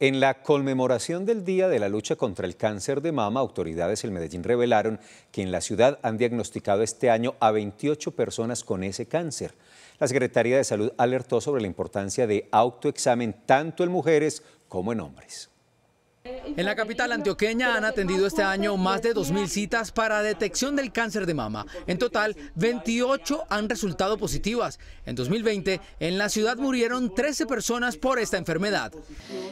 En la conmemoración del Día de la Lucha contra el Cáncer de Mama, autoridades del Medellín revelaron que en la ciudad han diagnosticado este año a 28 personas con ese cáncer. La Secretaría de Salud alertó sobre la importancia de autoexamen tanto en mujeres como en hombres. En la capital antioqueña han atendido este año más de 2.000 citas para detección del cáncer de mama. En total, 28 han resultado positivas. En 2020, en la ciudad murieron 13 personas por esta enfermedad.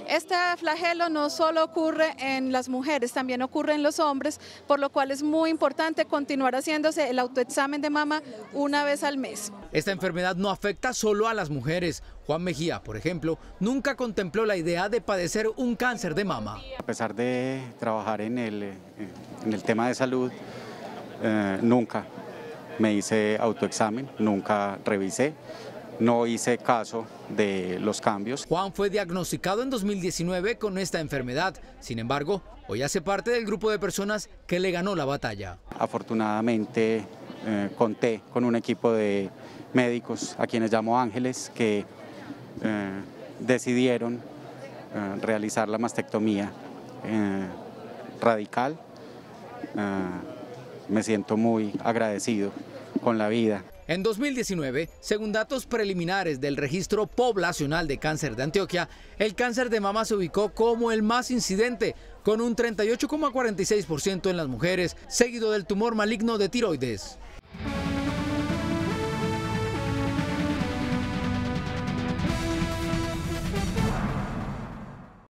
Este flagelo no solo ocurre en las mujeres, también ocurre en los hombres, por lo cual es muy importante continuar haciéndose el autoexamen de mama una vez al mes. Esta enfermedad no afecta solo a las mujeres. Juan Mejía, por ejemplo, nunca contempló la idea de padecer un cáncer de mama. A pesar de trabajar en el, eh, tema de salud, eh, nunca me hice autoexamen, nunca revisé. No hice caso de los cambios. Juan fue diagnosticado en 2019 con esta enfermedad. Sin embargo, hoy hace parte del grupo de personas que le ganó la batalla. Afortunadamente eh, conté con un equipo de médicos a quienes llamo ángeles que decidieron realizar la mastectomía eh, radical. Eh, me siento muy agradecido con la vida. En 2019, según datos preliminares del Registro Poblacional de Cáncer de Antioquia, el cáncer de mama se ubicó como el más incidente, con un 38,46% en las mujeres, seguido del tumor maligno de tiroides.